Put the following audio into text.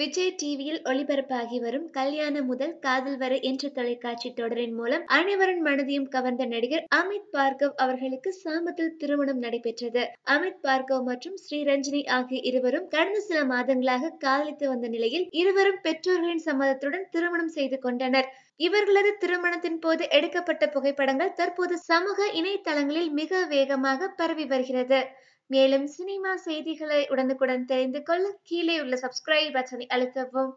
விஜய் டிவியில் ஒளிபரப்பாகி வரும் கல்யாணம் முதல் காதல் வரை என்ற தொலைக்காட்சி தொடரின் மூலம் அனைவரின் மனதையும் கவர்ந்த நடிகர் அமித் பார்கவ் அவர்களுக்கு சாமத்தில் திருமணம் நடைபெற்றது அமித் பார்கவ் மற்றும் ஸ்ரீரஞ்சினி ஆகிய இருவரும் கடந்த சில மாதங்களாக காதலித்து வந்த நிலையில் இருவரும் பெற்றோர்களின் சம்மதத்துடன் திருமணம் செய்து கொண்டனர் இவர்களது திருமணத்தின் போது எடுக்கப்பட்ட புகைப்படங்கள் தற்போது சமூக இணையதளங்களில் மிக வேகமாக பரவி வருகிறது மேலும் சினிமா செய்திகளை உடனுக்குடன் தெரிந்து கொள்ள கீழே உள்ள சப்ஸ்கிரைப் பட்டனை அழுத்தவும்